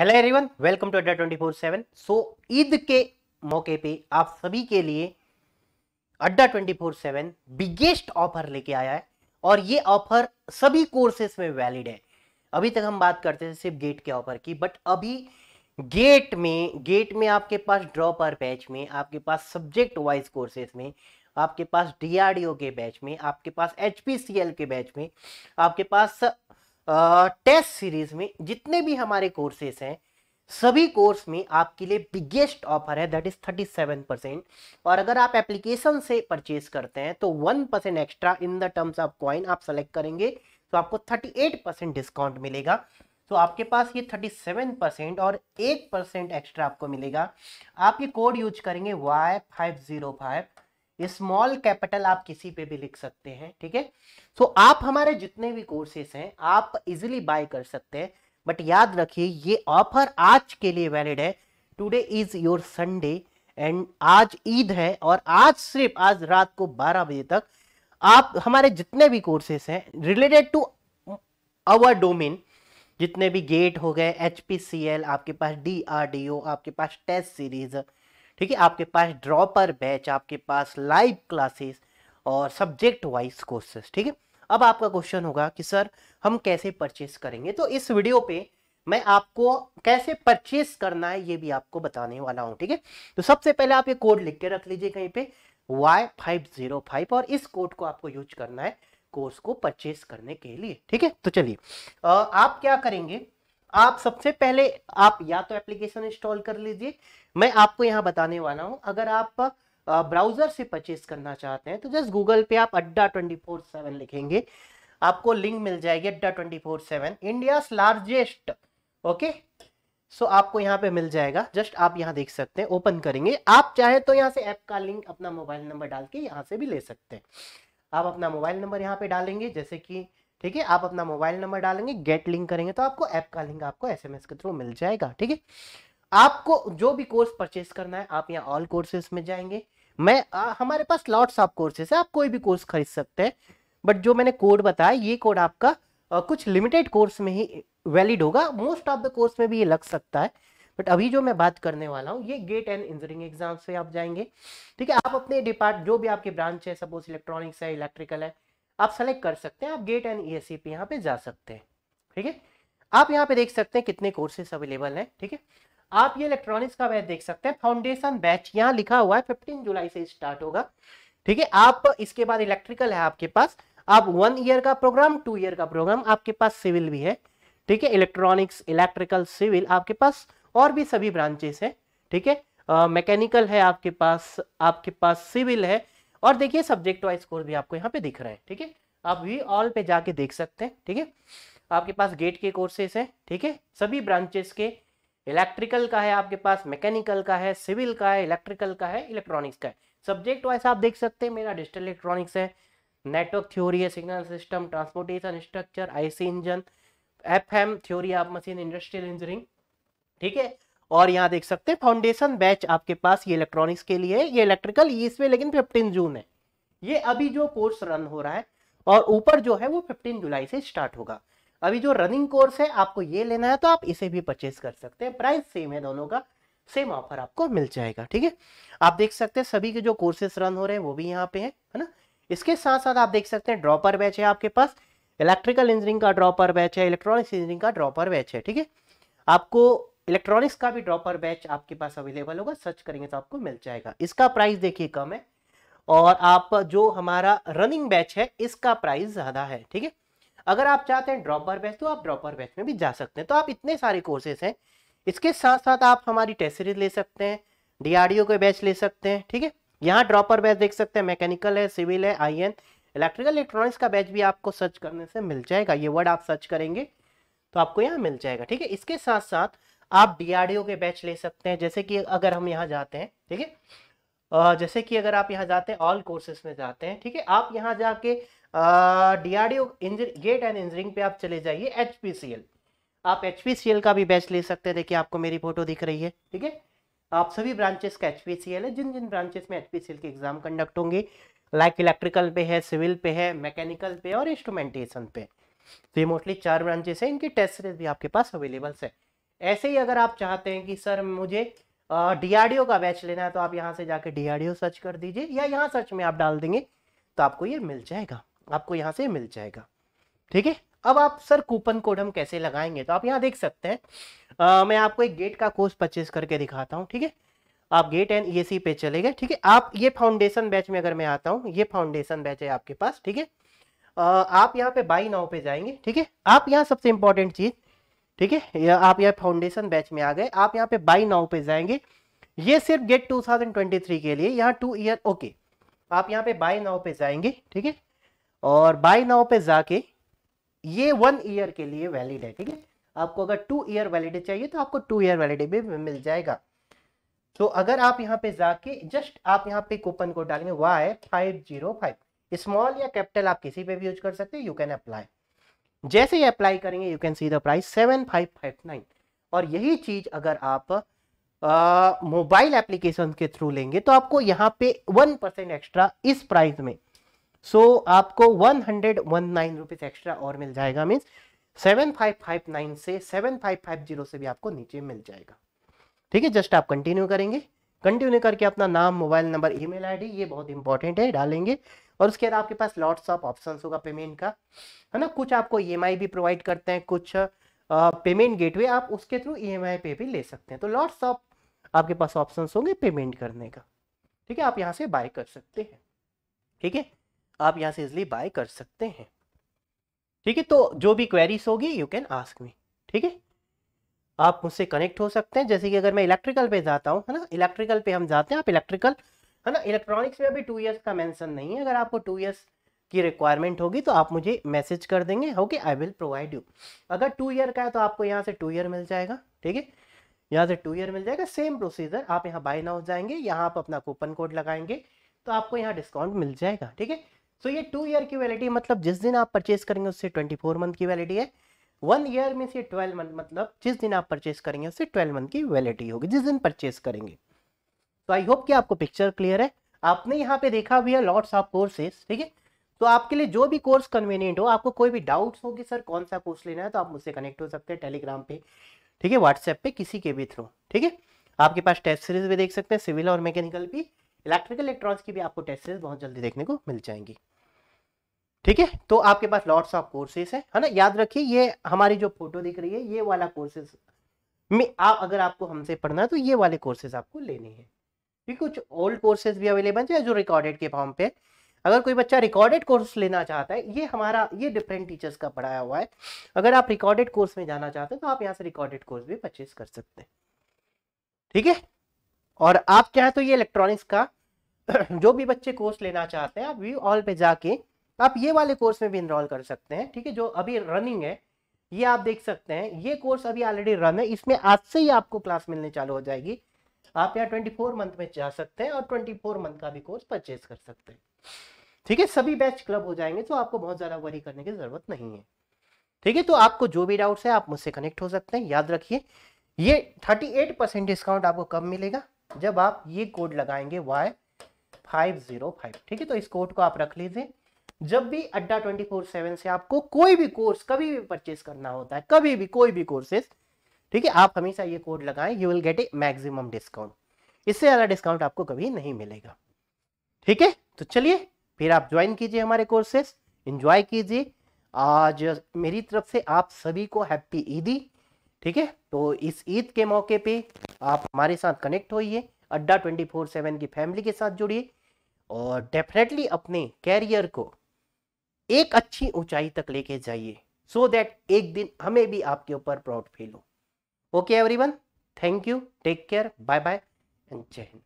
hello everyone welcome to Adda twenty four seven so Eid के मौके पे आप सभी के लिए Adda twenty four seven biggest offer लेके आया है और ये ऑफर सभी कोर्सेस में वैलिड है अभी तक हम बात करते थे सिर्फ गेट के ऑफर की बट अभी गेट में गेट में आपके पास ड्रॉ पर बैच में आपके पास सब्जेक्ट वाइज कोर्सेज में आपके पास डीआरडीओ के बैच में आपके पास एच के बैच में आपके पास टेस्ट सीरीज में जितने भी हमारे कोर्सेस हैं सभी कोर्स में आपके लिए बिगेस्ट ऑफर है that is thirty seven percent और अगर आप एप्लीकेशन से परचेज करते हैं तो one percent extra in the terms of coin आप सेलेक्ट करेंगे तो आपको थर्टी एट परसेंट डिस्काउंट मिलेगा तो आपके पास ये थर्टी सेवन परसेंट और एक परसेंट एक्स्ट्रा आपको मिलेगा आप ये कोड यूज करेंगे Y five zero five small capital आप किसी पे भी लिख सकते हैं ठीक है सो आप हमारे जितने भी कोर्सेस हैं आप इजिली बाय कर सकते हैं बट याद रखिए ये ऑफर आज के लिए वैलिड है today is your Sunday and आज ईद है और आज सिर्फ आज रात को 12 बजे तक आप हमारे जितने भी कोर्सेस हैं रिलेटेड टू आवर डोमेन जितने भी गेट हो गए एच आपके पास डी आपके पास टेस्ट सीरीज ठीक है आपके पास ड्रॉपर बैच आपके पास लाइव क्लासेस और सब्जेक्ट वाइज कोर्सेस ठीक है अब आपका क्वेश्चन होगा कि सर हम कैसे परचेस करेंगे तो इस वीडियो पे मैं आपको कैसे परचेस करना है ये भी आपको बताने वाला हूँ ठीक है तो सबसे पहले आप ये कोड लिख के रख लीजिए कहीं पे वाई फाइव जीरो फाइव और इस कोड को आपको यूज करना है कोर्स को परचेस करने के लिए ठीक है तो चलिए आप क्या करेंगे आप सबसे पहले आप या तो एप्लीकेशन इंस्टॉल कर लीजिए मैं आपको यहाँ बताने वाला हूँ अगर आप ब्राउजर से परचेज करना चाहते हैं तो जस्ट गूगल पे आप अड्डा ट्वेंटी फोर सेवन लिखेंगे आपको लिंक मिल जाएगी Adda twenty four seven India largest okay so आपको यहाँ पे मिल जाएगा जस्ट आप यहाँ देख सकते हैं ओपन करेंगे आप चाहे तो यहाँ से ऐप का लिंक अपना मोबाइल नंबर डाल के यहाँ से भी ले सकते हैं आप अपना मोबाइल नंबर यहाँ पे डालेंगे जैसे कि ठीक है आप अपना मोबाइल नंबर डालेंगे गेट लिंक करेंगे तो आपको ऐप का लिंक आपको एसएमएस के थ्रू मिल जाएगा ठीक है आपको जो भी कोर्स परचेस करना है आप यहाँ ऑल कोर्सेज में जाएंगे मैं आ, हमारे पास लॉट्स ऑफ कोर्सेस है आप कोई भी कोर्स खरीद सकते हैं बट जो मैंने कोड बताया ये कोड आपका आ, कुछ लिमिटेड कोर्स में ही वैलिड होगा मोस्ट ऑफ द कोर्स में भी ये लग सकता है बट अभी जो मैं बात करने वाला हूँ ये गेट एंड इंजीनियरिंग एग्जाम से आप जाएंगे ठीक है आप अपने डिपार्ट जो भी आपके ब्रांच है सपोज इलेक्ट्रॉनिक्स है इलेक्ट्रिकल है आप सेलेक्ट कर सकते हैं आप GATE and E S C P यहाँ पे जा सकते हैं ठीक है आप यहाँ पे देख सकते हैं कितने कोर्सेस अवेलेबल हैं ठीक है आप ये इलेक्ट्रॉनिक्स का बैच देख सकते हैं फाउंडेशन बैच यहाँ लिखा हुआ है फिफ्टीन जुलाई से स्टार्ट होगा ठीक है आप इसके बाद इलेक्ट्रिकल है आपके पास आप वन ईयर का प्रोग्राम टू ईयर का प्रोग्राम आपके पास सिविल भी है ठीक है इलेक्ट्रॉनिक्स इलेक्ट्रिकल सिविल आपके पास और भी सभी ब्रांचेस है ठीक है मैकेनिकल है आपके पास आपके पास सिविल है और देखिए सब्जेक्ट वाइज स्कोर भी आपको यहाँ पे दिख रहा है ठीक है आप वी ऑल पे जाके देख सकते हैं ठीक है आपके पास गेट के कोर्सेस है ठीक है सभी ब्रांचेस के इलेक्ट्रिकल का है आपके पास मैकेनिकल का है सिविल का है इलेक्ट्रिकल का है इलेक्ट्रॉनिक्स का है सब्जेक्ट वाइज आप देख सकते हैं मेरा डिजिटल इलेक्ट्रॉनिक्स है नेटवर्क थ्योरी है signal system transportation structure IC engine F theory of machine industrial engineering ठीक है और यहाँ देख सकते हैं फाउंडेशन बैच आपके पास ये इलेक्ट्रॉनिक्स के लिए ये इलेक्ट्रिकल इसमें लेकिन फिफ्टीन जून है ये अभी जो कोर्स रन हो रहा है और ऊपर जो है वो फिफ्टीन जुलाई से स्टार्ट होगा अभी जो रनिंग कोर्स है आपको ये लेना है तो आप इसे भी परचेज कर सकते हैं प्राइस सेम है दोनों का सेम ऑफर आपको मिल जाएगा ठीक है आप देख सकते हैं सभी के जो कोर्सेस रन हो रहे हैं वो भी यहाँ पे है है ना इसके साथ साथ आप देख सकते हैं ड्रॉपर बैच है आपके पास इलेक्ट्रिकल इंजीनियरिंग का ड्रॉपर बैच है इलेक्ट्रॉनिक्स इंजीनियरिंग का ड्रॉपर बैच है ठीक है आपको इलेक्ट्रॉनिक्स का भी ड्रॉपर बैच आपके पास अवेलेबल होगा सर्च करेंगे तो आपको मिल जाएगा इसका प्राइस देखिए कम है और आप जो हमारा रनिंग बैच है इसका प्राइस ज़्यादा है ठीक है अगर आप चाहते हैं ड्रॉपर बैच तो आप ड्रॉपर बैच में भी जा सकते हैं तो आप इतने सारे कोर्सेस हैं इसके साथ साथ आप हमारी टेस्ट सीरीज ले सकते हैं डीआरडीओ के बैच ले सकते हैं ठीक है यहाँ ड्रॉपर बैच देख सकते हैं मैकेनिकल है सिविल है आई एन इलेक्ट्रिकल इलेक्ट्रॉनिक्स का बैच भी आपको सर्च करने से मिल जाएगा ये वर्ड आप सर्च करेंगे तो आपको यहाँ मिल जाएगा ठीक है इसके साथ साथ आप डीआरडीओ के बैच ले सकते हैं जैसे कि अगर हम यहाँ जाते हैं ठीक है जैसे कि अगर आप यहाँ जाते हैं ऑल कोर्सेस में जाते हैं ठीक है आप यहाँ जाके डीआरडीओ गेट एंड इंजीनियरिंग पे आप चले जाइए एचपीसीएल आप एचपीसीएल का भी बैच ले सकते हैं देखिए आपको मेरी फोटो दिख रही है ठीक है आप सभी ब्रांचेस का एचपीसीएल है जिन जिन ब्रांचेस में एचपीसीएल के एग्जाम कंडक्ट होंगे लाइक इलेक्ट्रिकल पे है सिविल पे है मैकेनिकल पे और इंस्ट्रूमेंटेशन पे तो ये मोस्टली चार ब्रांचेस है इनके टेस्ट सीरीज भी आपके पास अवेलेबल है ऐसे ही अगर आप चाहते हैं कि सर मुझे डीआरडीओ का बैच लेना है तो आप यहाँ से जाके डीआरडीओ सर्च कर दीजिए या यहाँ सर्च में आप डाल देंगे तो आपको ये मिल जाएगा आपको यहाँ से मिल जाएगा ठीक है अब आप सर कूपन कोड हम कैसे लगाएंगे तो आप यहाँ देख सकते हैं आ, मैं आपको एक गेट का कोर्स परचेज करके दिखाता हूँ ठीक है आप GATE and E e e पे चले गए ठीक है आप ये फाउंडेशन बैच में अगर मैं आता हूँ ये फाउंडेशन बैच है आपके पास ठीक है आप यहाँ पे बाई नाव पे जाएंगे ठीक है आप यहाँ सबसे इंपॉर्टेंट चीज़ ठीक है या आप यहाँ फाउंडेशन बैच में आ गए आप यहाँ पे बाई नाउ पे जाएंगे ये सिर्फ गेट 2023 के लिए यहाँ टू ईयर ओके आप यहाँ पे बाई नाउ पे जाएंगे ठीक है और बाई नाउ पे जाके ये वन ईयर के लिए वैलिड है ठीक है आपको अगर टू ईयर वैलिडी चाहिए तो आपको टू ईयर वैलिडी भी मिल जाएगा तो अगर आप यहाँ पे जाके जस्ट आप यहाँ पे कूपन कोड डालेंगे Y five zero five small या कैपिटल आप किसी पे भी यूज कर सकते हैं यू कैन अप्लाई जैसे ही अप्लाई करेंगे you can see the price seven five five nine और यही चीज अगर आप मोबाइल एप्लीकेशन के थ्रू लेंगे तो आपको यहाँ पे वन परसेंट एक्स्ट्रा इस प्राइस में सो so, आपको one hundred one nine rupees extra और मिल जाएगा means seven five five nine से सेवन फाइव फाइव जीरो से भी आपको नीचे मिल जाएगा ठीक है जस्ट आप कंटिन्यू करेंगे कंटिन्यू करके अपना नाम मोबाइल नंबर ईमेल आईडी ये बहुत इंपॉर्टेंट है डालेंगे और उसके बाद आपके पास लॉट्स ऑफ ऑप्शन होगा पेमेंट का है ना कुछ आपको ई e भी प्रोवाइड करते हैं कुछ पेमेंट गेटवे आप उसके थ्रू ई e पे भी ले सकते हैं तो लॉट्स ऑफ आपके पास ऑप्शन होंगे पेमेंट करने का ठीक है आप यहाँ से बाय कर सकते हैं ठीक है आप यहाँ से इजली बाय कर सकते हैं ठीक है तो जो भी क्वेरीज होगी यू कैन आस्क मी ठीक है आप मुझसे कनेक्ट हो सकते हैं जैसे कि अगर मैं इलेक्ट्रिकल पे जाता हूँ है ना इलेक्ट्रिकल पे हम जाते हैं आप इलेक्ट्रिकल है ना इलेक्ट्रॉनिक्स में अभी टू ईयर्स का मेंशन नहीं है अगर आपको टू ईयर्स की रिक्वायरमेंट होगी तो आप मुझे मैसेज कर देंगे okay I will provide you अगर टू ईयर का है तो आपको यहाँ से टू ईयर मिल जाएगा ठीक है यहाँ से टू ईयर मिल जाएगा सेम प्रोसीजर आप यहाँ बाई हो जाएंगे यहाँ आप अपना कूपन कोड लगाएंगे तो आपको यहाँ डिस्काउंट मिल जाएगा ठीक है सो ये टू ईयर की वैलिडी मतलब जिस दिन आप परचेज करेंगे उससे ट्वेंटी फोर मंथ की वैलिडी है वन ईयर में से ट्वेल्व मंथ मतलब जिस दिन आप परचेज करेंगे उससे ट्वेल्व मंथ की वैलिडी होगी जिस दिन परचेज करेंगे तो आई होप कि आपको पिक्चर क्लियर है आपने यहाँ पे देखा भी है लॉट्स ऑफ कोर्सेज ठीक है तो आपके लिए जो भी कोर्स कन्वीनियंट हो आपको कोई भी डाउट्स हो कि सर कौन सा कोर्स लेना है तो आप मुझसे कनेक्ट हो सकते हैं टेलीग्राम पे ठीक है व्हाट्सएप पे किसी के भी थ्रू ठीक है आपके पास टेस्ट सीरीज भी देख सकते हैं सिविल और मैकेनिकल भी इलेक्ट्रिकल इलेक्ट्रॉनिक्स की भी आपको टेस्ट सीरीज बहुत जल्दी देखने को मिल जाएंगी ठीक है तो आपके पास लॉट्स ऑफ कोर्सेज है ना याद रखिए ये हमारी जो फोटो दिख रही है ये वाला कोर्सेज में आप अगर आपको हमसे पढ़ना है तो ये वाले कोर्सेज आपको लेने हैं ठीक कुछ ओल्ड कोर्सेज भी अवेलेबल है जो रिकॉर्डेड के फॉर्म पे अगर कोई बच्चा रिकॉर्डेड कोर्स लेना चाहता है ये हमारा ये डिफरेंट टीचर्स का पढ़ाया हुआ है अगर आप रिकॉर्डेड कोर्स में जाना चाहते हैं तो आप यहाँ से रिकॉर्डेड कोर्स भी परचेज कर सकते हैं ठीक है और आप चाहें तो ये इलेक्ट्रॉनिक्स का जो भी बच्चे कोर्स लेना चाहते हैं आप व्यू ऑल पे जाके आप ये वाले कोर्स में भी इनरोल कर सकते हैं ठीक है जो अभी रनिंग है ये आप देख सकते हैं ये कोर्स अभी ऑलरेडी रन है इसमें आज से ही आपको क्लास मिलने चालू हो जाएगी आप यहाँ फोर मंथ में जा सकते हैं और फोर मंथ का भी कोर्स परचेज कर सकते हैं ठीक है सभी बैच क्लब हो जाएंगे तो आपको बहुत ज़्यादा वरी करने की ज़रूरत नहीं है ठीक है तो आपको जो भी डाउट्स है आप मुझसे कनेक्ट हो सकते हैं याद रखिए ये 38 परसेंट डिस्काउंट आपको कब मिलेगा जब आप ये कोड लगाएंगे वाई फाइव जीरो फाइव ठीक है तो इस कोड को आप रख लीजिए जब भी अड्डा ट्वेंटी फोर सेवन से आपको कोई भी कोर्स कभी भी परचेज करना होता है कभी भी कोई भी कोर्सेज ठीक है आप हमेशा ये कोड लगाएं you will get a maximum discount इससे ज़्यादा डिस्काउंट आपको कभी नहीं मिलेगा ठीक है तो चलिए फिर आप ज्वाइन कीजिए हमारे कोर्सेस इंजॉय कीजिए आज मेरी तरफ से आप सभी को हैप्पी ईदी ठीक है तो इस ईद के मौके पे आप हमारे साथ कनेक्ट होइए अड्डा ट्वेंटी फोर सेवन की फैमिली के साथ जुड़िए और डेफिनेटली अपने कैरियर को एक अच्छी ऊंचाई तक लेके जाइए सो so दैट एक दिन हमें भी आपके ऊपर प्राउड फील हो okay everyone thank you take care bye bye and जय हिंद